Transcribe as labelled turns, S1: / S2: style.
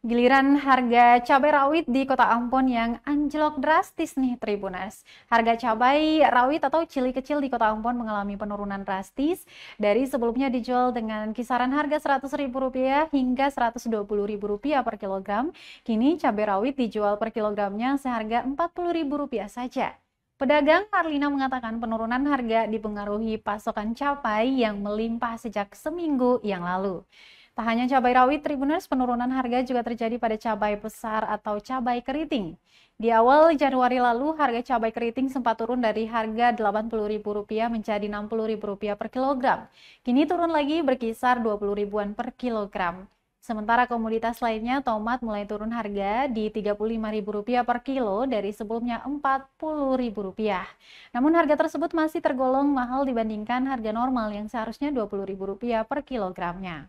S1: Giliran harga cabai rawit di Kota Ampon yang anjlok drastis nih Tribunas. Harga cabai rawit atau cili kecil di Kota Ampon mengalami penurunan drastis dari sebelumnya dijual dengan kisaran harga Rp100.000 hingga Rp120.000 per kilogram. Kini cabai rawit dijual per kilogramnya seharga Rp40.000 saja. Pedagang Marlina mengatakan penurunan harga dipengaruhi pasokan cabai yang melimpah sejak seminggu yang lalu. Tak hanya cabai rawit, Tribuners penurunan harga juga terjadi pada cabai besar atau cabai keriting. Di awal Januari lalu, harga cabai keriting sempat turun dari harga Rp80.000 menjadi Rp60.000 per kilogram. Kini turun lagi berkisar rp 20000 per kilogram. Sementara komoditas lainnya, tomat mulai turun harga di Rp35.000 per kilo dari sebelumnya Rp40.000. Namun harga tersebut masih tergolong mahal dibandingkan harga normal yang seharusnya Rp20.000 per kilogramnya.